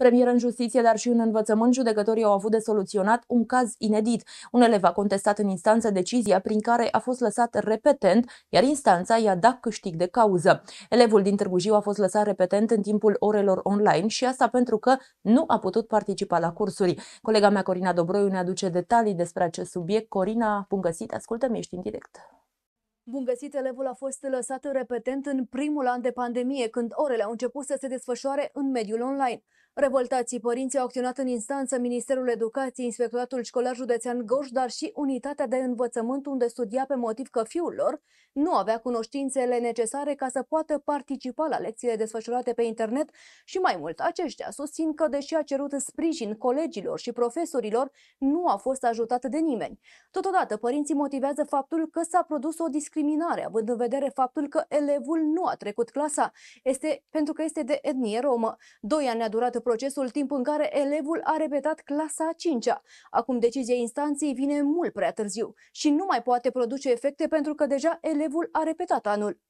Premier în justiție, dar și în învățământ, judecătorii au avut de soluționat un caz inedit. Un elev a contestat în instanță decizia prin care a fost lăsat repetent, iar instanța i-a dat câștig de cauză. Elevul din Târgu Jiu a fost lăsat repetent în timpul orelor online și asta pentru că nu a putut participa la cursuri. Colega mea Corina Dobroiu ne aduce detalii despre acest subiect. Corina, bun găsit, ascultăm, ești în direct. Bun găsit, elevul a fost lăsat repetent în primul an de pandemie, când orele au început să se desfășoare în mediul online. Revoltații părinții au acționat în instanță Ministerul Educației, Inspectoratul Școlar Județean Gorj, dar și Unitatea de Învățământ, unde studia pe motiv că fiul lor nu avea cunoștințele necesare ca să poată participa la lecțiile desfășurate pe internet și mai mult, aceștia susțin că, deși a cerut sprijin colegilor și profesorilor, nu a fost ajutat de nimeni. Totodată, părinții motivează faptul că s-a produs o discriminare discriminare, având în vedere faptul că elevul nu a trecut clasa, este pentru că este de etnie romă. Doi ani a durat procesul, timp în care elevul a repetat clasa a cincea. Acum decizia instanței vine mult prea târziu și nu mai poate produce efecte pentru că deja elevul a repetat anul.